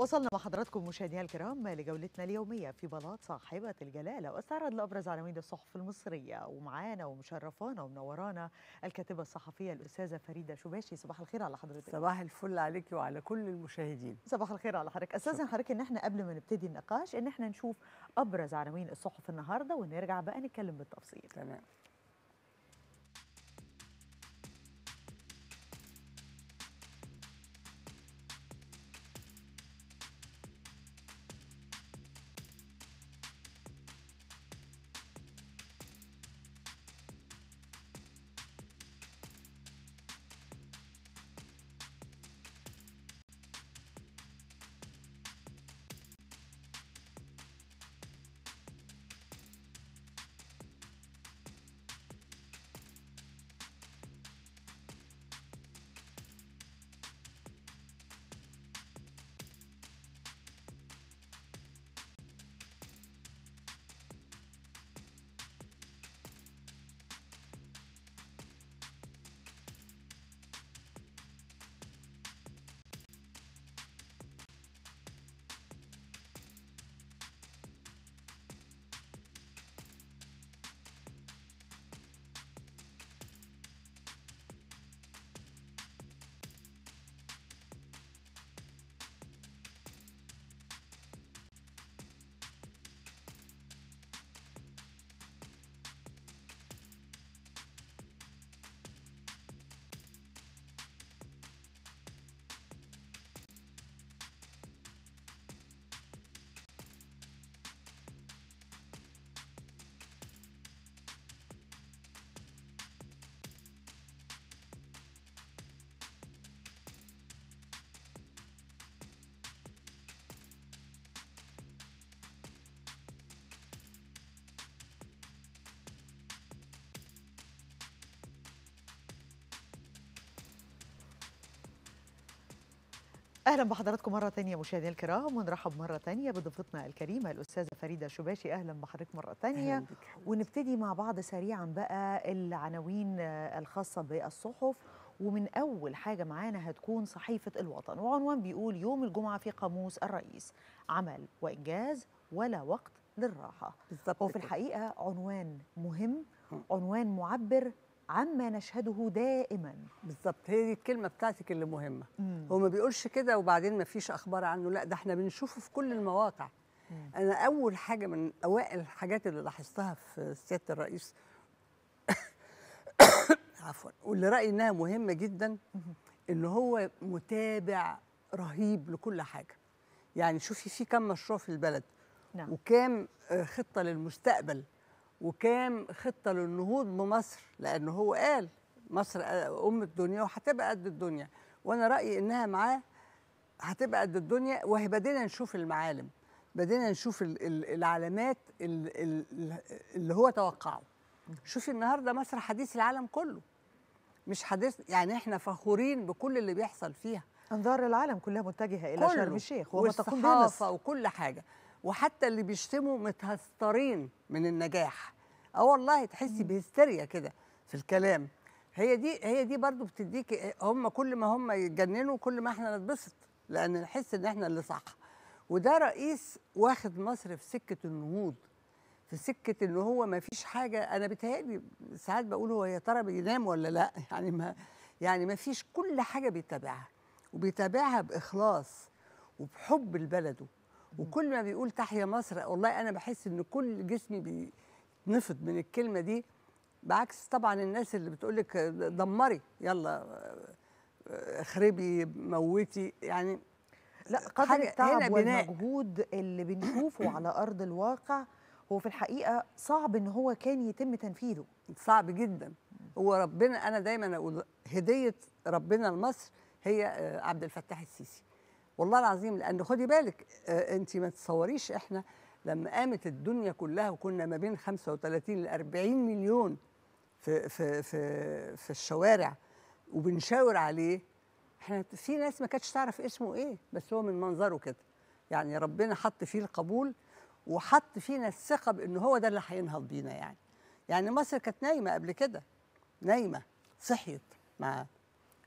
وصلنا مع حضراتكم مشاهدينا الكرام لجولتنا اليومية في بلاط صاحبة الجلالة واستعرض لابرز عناوين الصحف المصرية ومعانا ومشرفانا ومنورانا الكاتبة الصحفية الأستاذة فريدة شباشي صباح الخير على حضرتك صباح الفل عليك وعلى كل المشاهدين صباح الخير على حضرتك أساسا حضرتك إن احنا قبل ما نبتدي النقاش إن احنا نشوف أبرز عناوين الصحف النهاردة ونرجع بقى نتكلم بالتفصيل تمام اهلا بحضراتكم مره ثانيه مشاهدينا الكرام ونرحب مره ثانيه بضيفتنا الكريمه الاستاذه فريده شباشي اهلا بحضرتك مره ثانيه ونبتدي مع بعض سريعا بقى العناوين آه، الخاصه بالصحف ومن اول حاجه معانا هتكون صحيفه الوطن وعنوان بيقول يوم الجمعه في قاموس الرئيس عمل وانجاز ولا وقت للراحه بالظبط هو في الحقيقه عنوان مهم عنوان معبر عما نشهده دائما بالظبط هي دي الكلمه بتاعتك اللي مهمه مم. هو ما بيقولش كده وبعدين ما فيش اخبار عنه لا ده احنا بنشوفه في كل المواقع مم. انا اول حاجه من اوائل الحاجات اللي لاحظتها في سياده الرئيس عفوا واللي رايي انها مهمه جدا ان هو متابع رهيب لكل حاجه يعني شوفي في كم مشروع في البلد نعم. وكام آه، خطه للمستقبل وكام خطه للنهوض بمصر لان هو قال مصر ام الدنيا وهتبقى قد الدنيا وانا رايي انها معاه هتبقى قد الدنيا وهي بدينا نشوف المعالم بدينا نشوف العلامات اللي هو توقعه شوفي النهارده مصر حديث العالم كله مش حديث يعني احنا فخورين بكل اللي بيحصل فيها انظار العالم كلها متجهه الى شرم الشيخ وما تقوم بمصر وكل حاجه وحتى اللي بيشتموا متهسترين من النجاح اه والله تحسي بهستيريا كده في الكلام هي دي هي دي برضو بتديك هم كل ما هم يتجننوا كل ما احنا نتبسط لان نحس ان احنا اللي صح وده رئيس واخد مصر في سكه النهوض في سكه ان هو ما فيش حاجه انا بيتهيألي ساعات بقول هو يا ترى بينام ولا لا يعني ما يعني ما فيش كل حاجه بيتابعها وبيتابعها باخلاص وبحب لبلده وكل ما بيقول تحيا مصر والله انا بحس ان كل جسمي بيتنفض من الكلمه دي بعكس طبعا الناس اللي بتقول لك دمري يلا اخربي موتي يعني لا قدر التعب والمجهود اللي بنشوفه على ارض الواقع هو في الحقيقه صعب ان هو كان يتم تنفيذه صعب جدا هو ربنا انا دايما اقول هديه ربنا لمصر هي آه، عبد الفتاح السيسي والله العظيم لان خدي بالك آه، انت ما تتصوريش احنا لما قامت الدنيا كلها وكنا ما بين 35 ل 40 مليون في في في في الشوارع وبنشاور عليه احنا في ناس ما كانتش تعرف اسمه ايه بس هو من منظره كده يعني ربنا حط فيه القبول وحط فينا الثقه بان هو ده اللي هينهض بينا يعني يعني مصر كانت نايمه قبل كده نايمه صحيت مع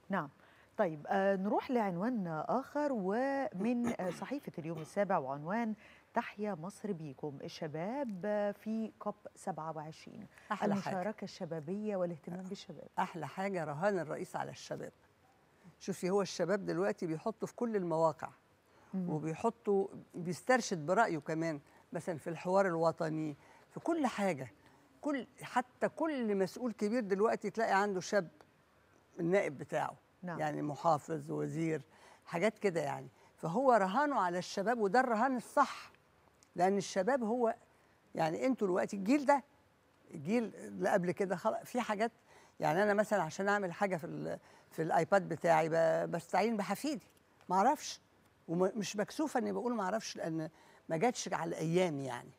نعم طيب آه، نروح لعنوان آخر ومن آه، صحيفة اليوم السابع وعنوان تحيا مصر بيكم الشباب آه، في كوب 27 أحلى المشاركة حاجة. الشبابية والاهتمام بالشباب أحلى حاجة رهان الرئيس على الشباب شوفي هو الشباب دلوقتي بيحطوا في كل المواقع وبيحطه وبيحطوا بيسترشد برأيه كمان مثلا في الحوار الوطني في كل حاجة كل حتى كل مسؤول كبير دلوقتي تلاقي عنده شاب النائب بتاعه نعم. يعني محافظ وزير حاجات كده يعني فهو رهانه على الشباب وده الرهان الصح لان الشباب هو يعني انتوا دلوقتي الجيل ده الجيل اللي قبل كده في حاجات يعني انا مثلا عشان اعمل حاجه في ال في الايباد بتاعي بستعين بحفيدي ما اعرفش ومش مكسوفه اني بقول ما اعرفش لان ما جاتش على الايام يعني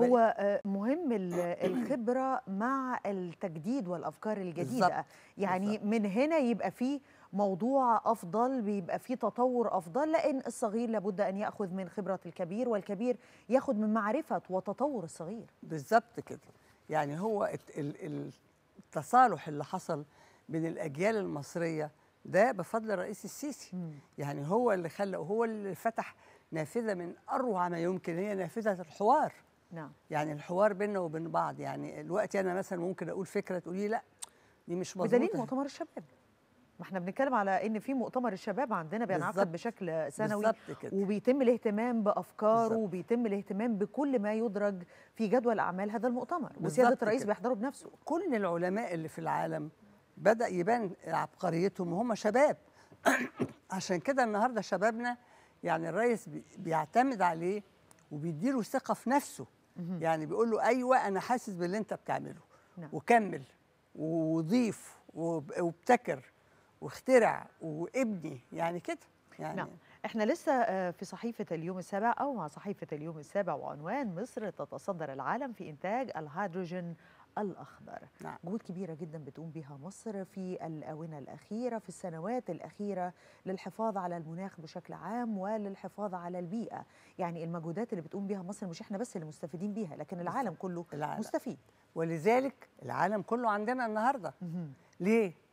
هو آه، مهم الخبره مع التجديد والافكار الجديده بالزبط. يعني بالزبط. من هنا يبقى فيه موضوع افضل بيبقى فيه تطور افضل لان الصغير لابد ان ياخذ من خبره الكبير والكبير ياخذ من معرفه وتطور الصغير بالظبط كده يعني هو التصالح اللي حصل بين الاجيال المصريه ده بفضل الرئيس السيسي م. يعني هو اللي خلق هو اللي فتح نافذه من اروع ما يمكن هي نافذه الحوار نعم يعني الحوار بيننا وبين بعض يعني الوقت انا مثلا ممكن اقول فكره تقولي لا دي مش مظبوطه بدليل مؤتمر الشباب ما احنا بنتكلم على ان في مؤتمر الشباب عندنا بينعقد بشكل سنوي وبيتم الاهتمام بافكاره وبيتم الاهتمام بكل ما يدرج في جدول اعمال هذا المؤتمر وسياده الرئيس بيحضره بنفسه كل العلماء اللي في العالم بدا يبان عبقريتهم وهم شباب عشان كده النهارده شبابنا يعني الرئيس بيعتمد عليه وبيديله ثقه في نفسه يعني بيقول له ايوه انا حاسس باللي انت بتعمله نعم. وكمل وضيف وابتكر واخترع وابني يعني كده يعني نعم. احنا لسه آه، في صحيفة اليوم السابع أو مع صحيفة اليوم السابع وعنوان مصر تتصدر العالم في إنتاج الهيدروجين الأخضر نعم. جهود كبيرة جدا بتقوم بها مصر في الآونة الأخيرة في السنوات الأخيرة للحفاظ على المناخ بشكل عام وللحفاظ على البيئة يعني المجهودات اللي بتقوم بها مصر مش احنا بس اللي مستفيدين بيها لكن العالم كله العالم. مستفيد ولذلك العالم كله عندنا النهاردة ليه؟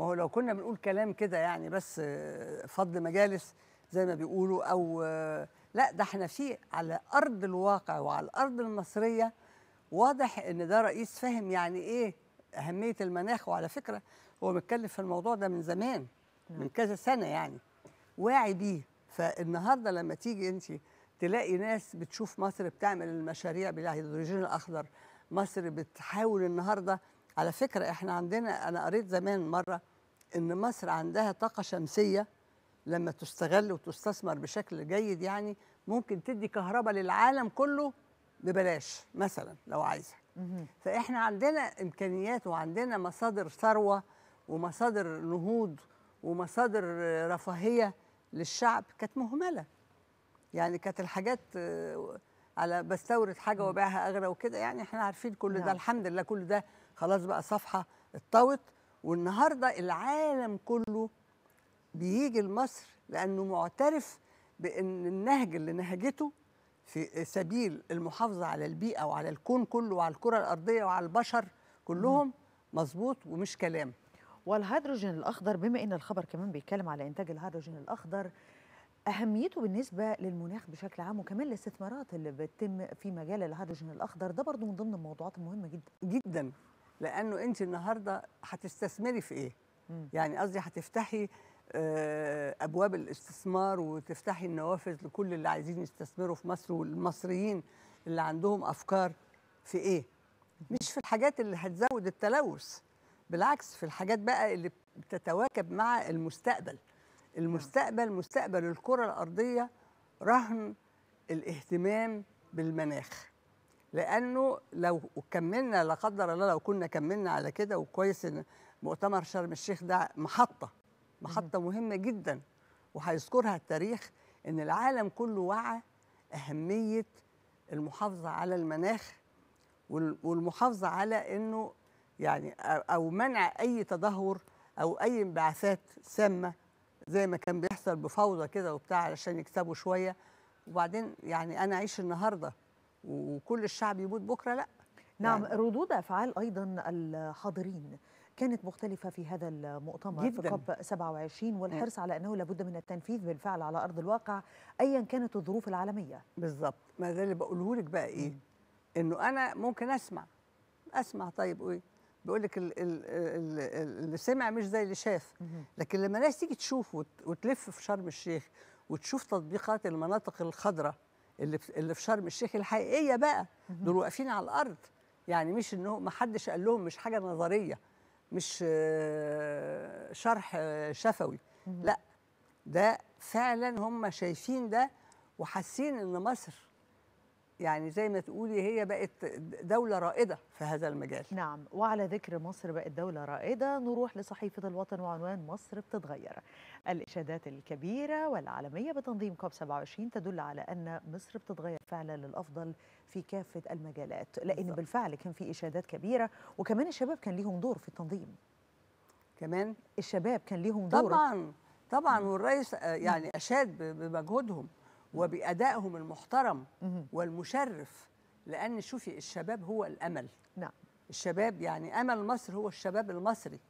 ما هو لو كنا بنقول كلام كده يعني بس آه، فض مجالس زي ما بيقولوا او آه، لا ده احنا في على ارض الواقع وعلى الارض المصريه واضح ان ده رئيس فاهم يعني ايه اهميه المناخ وعلى فكره هو متكلم في الموضوع ده من زمان من نعم. كذا سنه يعني واعي بيه فالنهارده لما تيجي انت تلاقي ناس بتشوف مصر بتعمل المشاريع بالهيدروجين الاخضر مصر بتحاول النهارده على فكره احنا عندنا انا قريت زمان مره ان مصر عندها طاقه شمسيه لما تستغل وتستثمر بشكل جيد يعني ممكن تدي كهرباء للعالم كله ببلاش مثلا لو عايزه فاحنا عندنا امكانيات وعندنا مصادر ثروه ومصادر نهوض ومصادر رفاهيه للشعب كانت مهمله يعني كانت الحاجات آه، على بستورد حاجه وبيعها اغلى وكده يعني احنا عارفين كل ده نعم. الحمد لله كل ده خلاص بقى صفحه اتطوت والنهارده العالم كله بيجي لمصر لانه معترف بان النهج اللي نهجته في سبيل المحافظه على البيئه وعلى الكون كله وعلى الكره الارضيه وعلى البشر كلهم مظبوط ومش كلام والهيدروجين الاخضر بما ان الخبر كمان بيتكلم على انتاج الهيدروجين الاخضر اهميته بالنسبه للمناخ بشكل عام وكمان الاستثمارات اللي بتتم في مجال الهيدروجين الاخضر ده برضه من ضمن الموضوعات المهمه جدا جدا لانه انت النهارده هتستثمري في ايه مم. يعني قصدي هتفتحي آه، ابواب الاستثمار وتفتحي النوافذ لكل اللي عايزين يستثمروا في مصر والمصريين اللي عندهم افكار في ايه مش في الحاجات اللي هتزود التلوث بالعكس في الحاجات بقى اللي بتتواكب مع المستقبل المستقبل مستقبل الكره الارضيه رهن الاهتمام بالمناخ لانه لو كملنا لا قدر الله لو كنا كملنا على كده وكويس ان مؤتمر شرم الشيخ ده محطه محطه مهمه جدا وهيذكرها التاريخ ان العالم كله وعى اهميه المحافظه على المناخ والمحافظه على انه يعني او منع اي تدهور او اي انبعاثات سامه زي ما كان بيحصل بفوضى كده وبتاع علشان يكسبوا شويه وبعدين يعني انا اعيش النهارده وكل الشعب يموت بكره لا نعم يعني ردود افعال ايضا الحاضرين كانت مختلفة في هذا المؤتمر جداً. في كوب 27 والحرص نعم. على أنه لابد من التنفيذ بالفعل على أرض الواقع أيا كانت الظروف العالمية بالظبط ما ده اللي بقوله لك بقى إيه إنه أنا ممكن أسمع أسمع طيب إيه بقول لك اللي سمع مش زي اللي شاف لكن لما الناس تيجي تشوف وتلف في شرم الشيخ وتشوف تطبيقات المناطق الخضراء اللي اللي في شرم الشيخ الحقيقيه بقى دول واقفين على الارض يعني مش انه ما حدش قال لهم مش حاجه نظريه مش آه، شرح آه، شفوي لا ده فعلا هم شايفين ده وحاسين ان مصر يعني زي ما تقولي هي بقت دولة رائدة في هذا المجال نعم وعلى ذكر مصر بقت دولة رائدة نروح لصحيفة الوطن وعنوان مصر بتتغير الإشادات الكبيرة والعالمية بتنظيم كوب 27 تدل على أن مصر بتتغير فعلا للأفضل في كافة المجالات لأن بالضبط. بالفعل كان في إشادات كبيرة وكمان الشباب كان لهم دور في التنظيم كمان الشباب كان لهم دور طبعا طبعا والرئيس آه، يعني أشاد بمجهودهم وبأدائهم المحترم والمشرف لأن شوفي الشباب هو الأمل نعم الشباب يعني أمل مصر هو الشباب المصري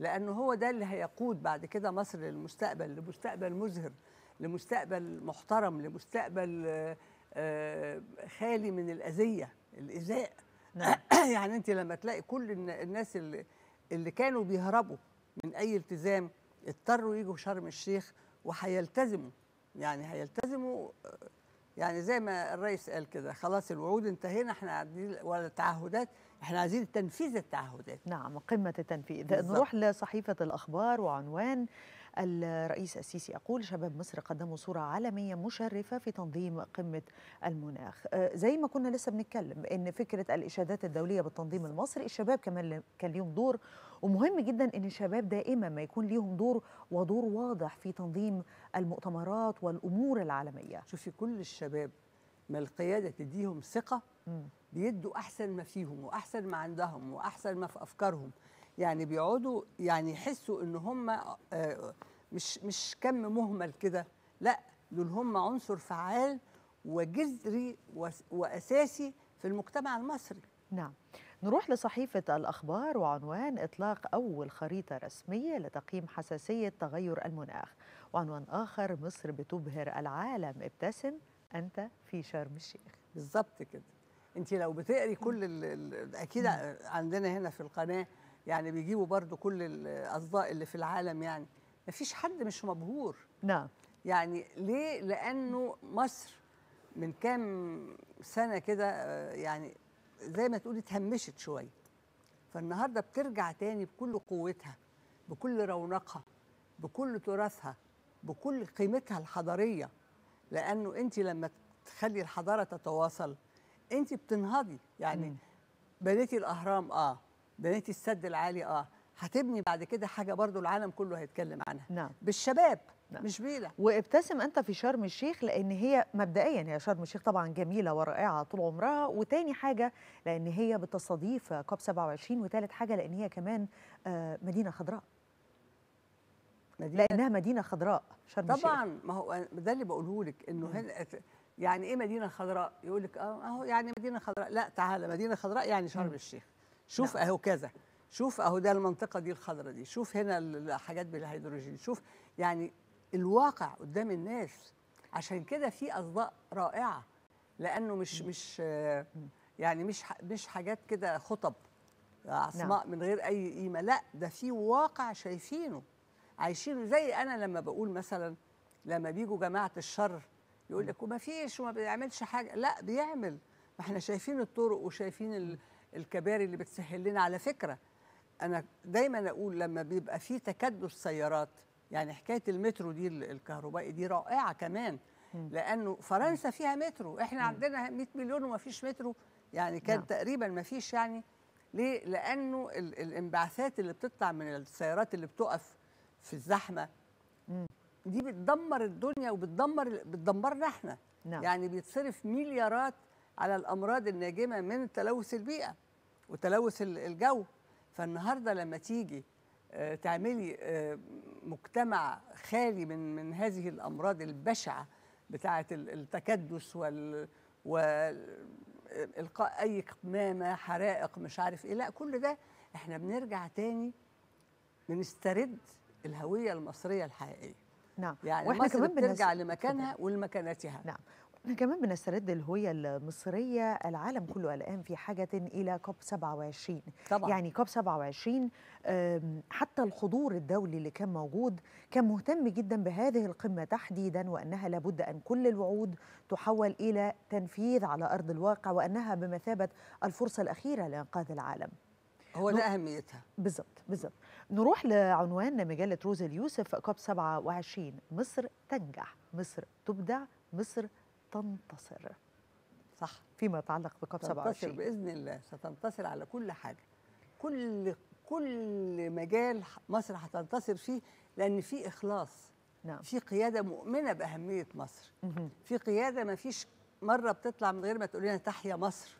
لأنه هو ده اللي هيقود بعد كده مصر للمستقبل لمستقبل مزهر لمستقبل محترم لمستقبل آه، آه، خالي من الأذية الاذاء نعم. يعني أنت لما تلاقي كل الناس اللي, اللي كانوا بيهربوا من أي التزام اضطروا يجوا شرم الشيخ وهيلتزموا يعني هيلتزموا يعني زي ما الرئيس قال كده خلاص الوعود انتهينا احنا عايزين ولا تعهدات احنا عايزين تنفيذ التعهدات نعم قمه التنفيذ نروح لصحيفه الاخبار وعنوان الرئيس السيسي يقول شباب مصر قدموا صورة عالمية مشرفة في تنظيم قمة المناخ أه، زي ما كنا لسه بنتكلم ان فكرة الإشادات الدولية بالتنظيم المصري الشباب كمان كان ليهم دور ومهم جدا ان الشباب دائما ما يكون ليهم دور ودور واضح في تنظيم المؤتمرات والأمور العالمية شوفي كل الشباب ما القيادة تديهم ثقة بيدوا أحسن ما فيهم وأحسن ما عندهم وأحسن ما في أفكارهم يعني بيقعدوا يعني يحسوا ان هم آه، مش مش كم مهمل كده لا دول هم عنصر فعال وجذري واساسي في المجتمع المصري نعم نروح لصحيفة الأخبار وعنوان إطلاق أول خريطة رسمية لتقييم حساسية تغير المناخ وعنوان آخر مصر بتبهر العالم ابتسم أنت في شرم الشيخ بالظبط كده أنت لو بتقري كل ال ال أكيد عندنا هنا في القناة يعني بيجيبوا برضو كل الاصداء اللي في العالم يعني ما فيش حد مش مبهور نعم يعني ليه لانه مصر من كام سنه كده آه، يعني زي ما تقولي اتهمشت شويه فالنهارده بترجع تاني بكل قوتها بكل رونقها بكل تراثها بكل قيمتها الحضاريه لانه انت لما تخلي الحضاره تتواصل انت بتنهضي يعني بنيتي الاهرام اه بنيت السد العالي اه هتبني بعد كده حاجه برضو العالم كله هيتكلم عنها نعم. بالشباب نعم. مش بيلا وابتسم انت في شرم الشيخ لان هي مبدئيا هي شرم الشيخ طبعا جميله ورائعه طول عمرها وتاني حاجه لان هي بتستضيف كوب 27 وتالت حاجه لان هي كمان آه، مدينه خضراء مدينة لانها مدينه خضراء شرم طبعا الشيخ طبعا ما هو ده اللي بقوله لك انه نعم. هنا يعني ايه مدينه خضراء يقول لك اه اهو يعني مدينه خضراء لا تعالى مدينه خضراء يعني شرم نعم. الشيخ شوف نعم. اهو كذا شوف اهو ده المنطقه دي الخضره دي شوف هنا الحاجات بالهيدروجين شوف يعني الواقع قدام الناس عشان كده في اصداء رائعه لانه مش مش آه، يعني مش مش حاجات كده خطب عصماء نعم. من غير اي قيمه لا ده في واقع شايفينه عايشينه زي انا لما بقول مثلا لما بيجوا جماعه الشر يقول لك وما فيش وما بيعملش حاجه لا بيعمل ما احنا شايفين الطرق وشايفين الكباري اللي بتسهل لنا على فكره انا دايما اقول لما بيبقى في تكدس سيارات يعني حكايه المترو دي الكهربائي دي رائعه كمان لانه فرنسا فيها مترو احنا عندنا 100 مليون وما فيش مترو يعني كان نعم. تقريبا ما فيش يعني ليه لانه ال الانبعاثات اللي بتطلع من السيارات اللي بتقف في الزحمه دي بتدمر الدنيا وبتدمر بتدمرنا احنا نعم. يعني بيتصرف مليارات على الامراض الناجمه من تلوث البيئه وتلوث الجو فالنهارده لما تيجي آه، تعملي آه، مجتمع خالي من من هذه الامراض البشعه بتاعه التكدس وال والقاء اي قمامه حرائق مش عارف ايه لا كل ده احنا بنرجع تاني بنسترد الهويه المصريه الحقيقيه نعم يعني واحنا مصر كمان بترجع لمكانها ولمكانتها نعم احنا كمان بنسترد الهوية المصرية العالم كله الآن في حاجة إلى كوب 27 طبعا. يعني كوب 27 حتى الحضور الدولي اللي كان موجود كان مهتم جدا بهذه القمة تحديدا وأنها لابد أن كل الوعود تحول إلى تنفيذ على أرض الواقع وأنها بمثابة الفرصة الأخيرة لإنقاذ العالم هو ده اهميتها بالظبط بالظبط نروح لعنوان مجله روز اليوسف كوب 27 مصر تنجح مصر تبدع مصر تنتصر صح فيما يتعلق بكاب 27 باذن الله ستنتصر على كل حاجه كل كل مجال مصر هتنتصر فيه لان في اخلاص نعم. في قياده مؤمنه باهميه مصر في قياده ما فيش مره بتطلع من غير ما تقول لنا تحيا مصر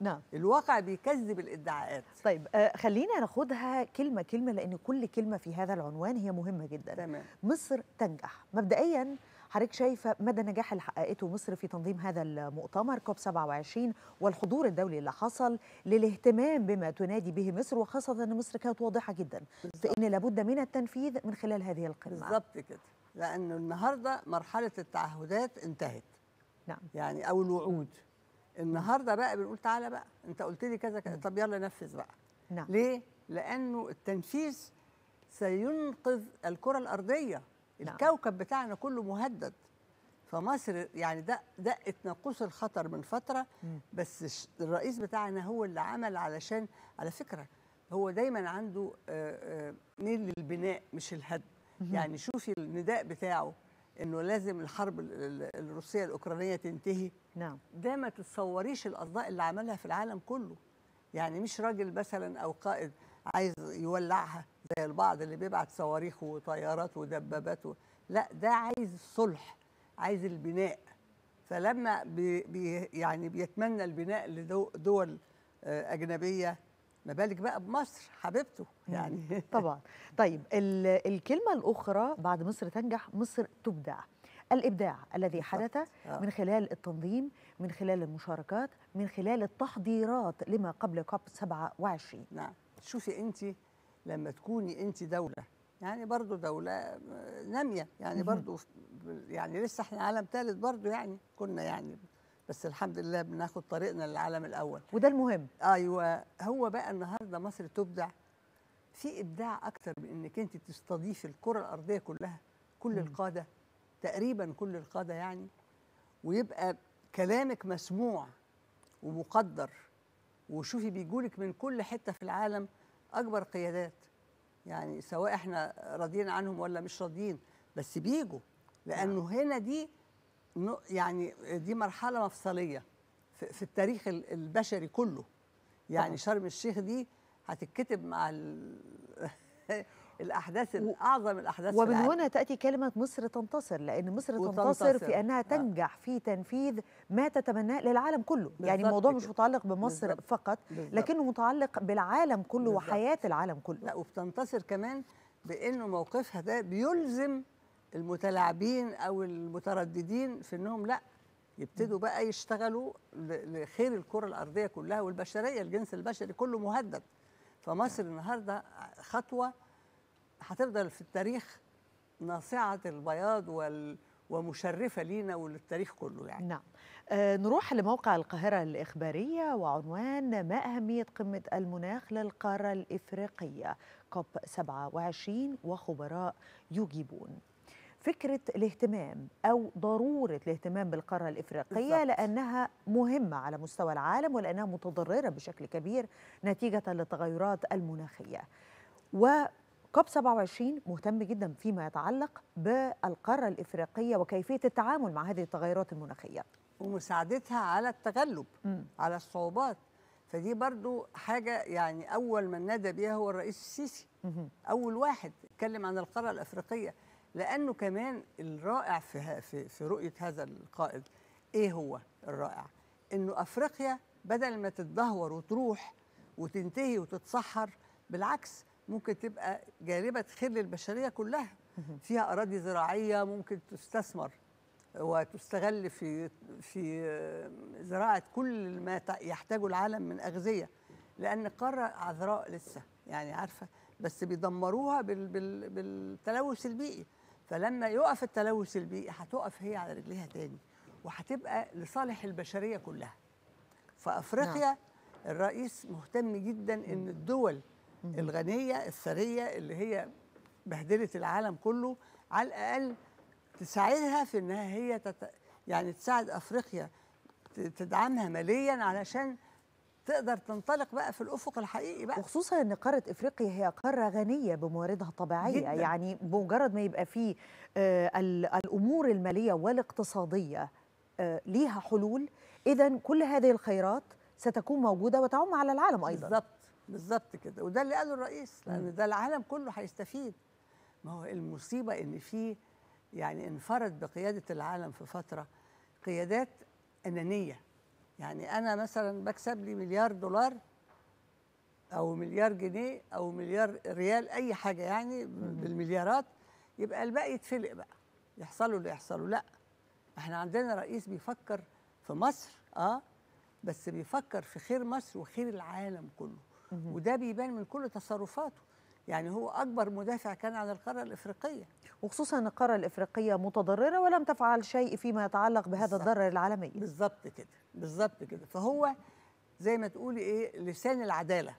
نعم الواقع بيكذب الادعاءات طيب آه خلينا ناخدها كلمه كلمه لان كل كلمه في هذا العنوان هي مهمه جدا تمام مصر تنجح مبدئيا حضرتك شايفه مدى النجاح اللي حققته مصر في تنظيم هذا المؤتمر كوب 27 والحضور الدولي اللي حصل للاهتمام بما تنادي به مصر وخاصه ان مصر كانت واضحه جدا في ان لابد من التنفيذ من خلال هذه القمه بالظبط كده لانه النهارده مرحله التعهدات انتهت نعم يعني او الوعود النهارده بقى بنقول تعالى بقى انت قلت لي كذا كذا طب يلا نفذ بقى نعم ليه لانه التنفيذ سينقذ الكره الارضيه نعم. الكوكب بتاعنا كله مهدد فمصر يعني ده دقت ناقوس الخطر من فتره بس الرئيس بتاعنا هو اللي عمل علشان على فكره هو دايما عنده آه، آه، ميل للبناء مش الهدم يعني شوفي النداء بتاعه انه لازم الحرب الروسيه الاوكرانيه تنتهي نعم ده ما تتصوريش الاضواء اللي عملها في العالم كله يعني مش راجل مثلا او قائد عايز يولعها زي البعض اللي بيبعت صواريخ وطيارات ودبابات و... لا ده عايز الصلح عايز البناء فلما بي بي يعني بيتمنى البناء لدول آه، اجنبيه ما بالك بقى بمصر حبيبته يعني طبعا طيب الكلمه الاخرى بعد مصر تنجح مصر تبدع الابداع الذي حدث آه. من خلال التنظيم من خلال المشاركات من خلال التحضيرات لما قبل كوب 27 نعم شوفي انت لما تكوني انت دوله يعني برضو دولة آه، نامية يعني برضو يعني لسه احنا عالم ثالث برضو يعني كنا يعني بس الحمد لله بناخد طريقنا للعالم الأول وده المهم أيوة هو بقى النهاردة مصر تبدع في إبداع أكتر من إنك أنت تستضيفي الكرة الأرضية كلها كل القادة تقريبا كل القادة يعني ويبقى كلامك مسموع ومقدر وشوفي بيقولك من كل حتة في العالم اكبر قيادات يعني سواء احنا راضيين عنهم ولا مش راضيين بس بيجوا لانه نعم. هنا دي يعني دي مرحله مفصليه في التاريخ البشري كله يعني شرم الشيخ دي هتتكتب مع ال... الاحداث اعظم الاحداث ومن هنا تاتي كلمه مصر تنتصر لان مصر تنتصر في انها نعم. تنجح في تنفيذ ما تتمناه للعالم كله يعني الموضوع مش متعلق بمصر بالزبط. فقط لكنه متعلق بالعالم كله بالزبط. وحياه العالم كله لا وبتنتصر كمان بانه موقفها ده بيلزم المتلاعبين او المترددين في انهم لا يبتدوا بقى يشتغلوا لخير الكره الارضيه كلها والبشريه الجنس البشري كله مهدد فمصر نعم. النهارده خطوه هتفضل في التاريخ ناصعه البياض وال ومشرفه لينا وللتاريخ كله يعني نعم آه نروح لموقع القاهره الاخباريه وعنوان ما اهميه قمه المناخ للقاره الافريقيه كوب 27 وخبراء يجيبون فكرة الاهتمام أو ضرورة الاهتمام بالقارة الإفريقية بالضبط. لأنها مهمة على مستوى العالم ولأنها متضررة بشكل كبير نتيجة للتغيرات المناخية و كوب 27 مهتم جدا فيما يتعلق بالقارة الإفريقية وكيفية التعامل مع هذه التغيرات المناخية ومساعدتها على التغلب م. على الصعوبات فدي برضو حاجة يعني أول من نادى بيها هو الرئيس السيسي م. أول واحد اتكلم عن القارة الأفريقية لأنه كمان الرائع في, في, في رؤية هذا القائد إيه هو الرائع؟ إنه أفريقيا بدل ما تتدهور وتروح وتنتهي وتتصحر بالعكس ممكن تبقى جالبة خير للبشرية كلها فيها أراضي زراعية ممكن تستثمر وتستغل في في زراعة كل ما يحتاجه العالم من أغذية لأن قارة عذراء لسه يعني عارفة بس بيدمروها بال بال بالتلوث البيئي فلما يقف التلوث البيئي هتقف هي على رجليها تاني وهتبقى لصالح البشرية كلها فأفريقيا نعم. الرئيس مهتم جدا إن الدول الغنيه الثريه اللي هي بهدلت العالم كله على الاقل تساعدها في انها هي تت... يعني تساعد افريقيا تدعمها ماليا علشان تقدر تنطلق بقى في الافق الحقيقي بقى وخصوصا ان قاره افريقيا هي قاره غنيه بمواردها الطبيعيه جداً. يعني بمجرد ما يبقى فيه آه، الامور الماليه والاقتصاديه آه، ليها حلول اذا كل هذه الخيرات ستكون موجوده وتعم على العالم ايضا بالظبط بالظبط كده وده اللي قاله الرئيس لان ده العالم كله هيستفيد ما هو المصيبه ان في يعني انفرد بقياده العالم في فتره قيادات انانيه يعني انا مثلا بكسب لي مليار دولار او مليار جنيه او مليار ريال اي حاجه يعني بالمليارات يبقى الباقي يتفلق بقى يحصلوا اللي يحصلوا لا احنا عندنا رئيس بيفكر في مصر اه بس بيفكر في خير مصر وخير العالم كله وده بيبان من كل تصرفاته يعني هو أكبر مدافع كان عن القارة الإفريقية وخصوصا أن القارة الإفريقية متضررة ولم تفعل شيء فيما يتعلق بهذا بالزبط. الضرر العالمي بالظبط كده بالظبط كده فهو زي ما تقولي إيه لسان العدالة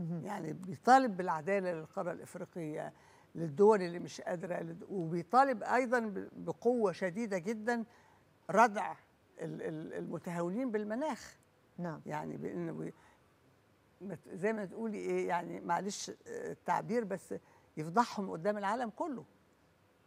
يعني بيطالب بالعدالة للقارة الإفريقية للدول اللي مش قادرة وبيطالب أيضا بقوة شديدة جدا ردع المتهاونين بالمناخ نعم يعني بأنه زي ما تقولي ايه يعني معلش آه، التعبير بس يفضحهم قدام العالم كله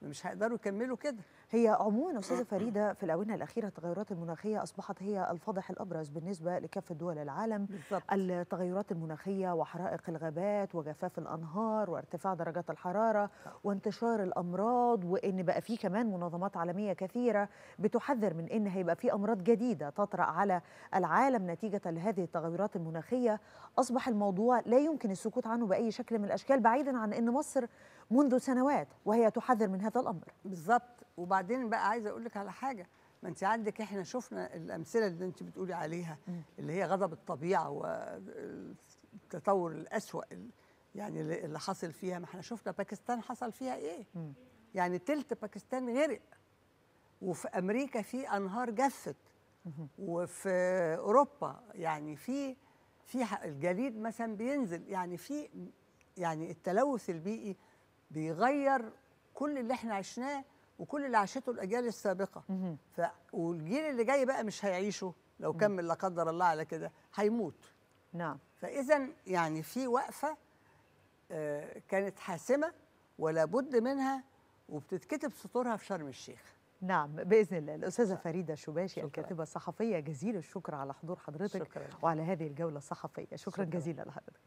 مش هيقدروا يكملوا كده هي عموما استاذه فريده في الاونه الاخيره التغيرات المناخيه اصبحت هي الفضح الابرز بالنسبه لكافه دول العالم بالزبط. التغيرات المناخيه وحرائق الغابات وجفاف الانهار وارتفاع درجات الحراره وانتشار الامراض وان بقى في كمان منظمات عالميه كثيره بتحذر من ان هيبقى في امراض جديده تطرا على العالم نتيجه لهذه التغيرات المناخيه اصبح الموضوع لا يمكن السكوت عنه باي شكل من الاشكال بعيدا عن ان مصر منذ سنوات وهي تحذر من هذا الامر بالظبط وبعدين بقى عايزه اقول لك على حاجه ما انت عندك احنا شفنا الامثله اللي انت بتقولي عليها اللي هي غضب الطبيعه والتطور الاسوا يعني اللي حصل فيها ما احنا شفنا باكستان حصل فيها ايه يعني تلت باكستان غرق وفي امريكا في انهار جفت وفي اوروبا يعني في في الجليد مثلا بينزل يعني في يعني التلوث البيئي بيغير كل اللي احنا عشناه وكل اللي عاشته الاجيال السابقه ف... والجيل اللي جاي بقى مش هيعيشه لو كمل لا قدر الله على كده هيموت نعم فاذا يعني في وقفه آه كانت حاسمه ولا بد منها وبتتكتب سطورها في شرم الشيخ نعم باذن الله الاستاذه فريده شباشي شكرا. الكاتبه الصحفيه جزيل الشكر على حضور حضرتك شكرا. وعلى هذه الجوله الصحفيه شكرا, شكرا. جزيلا لحضرتك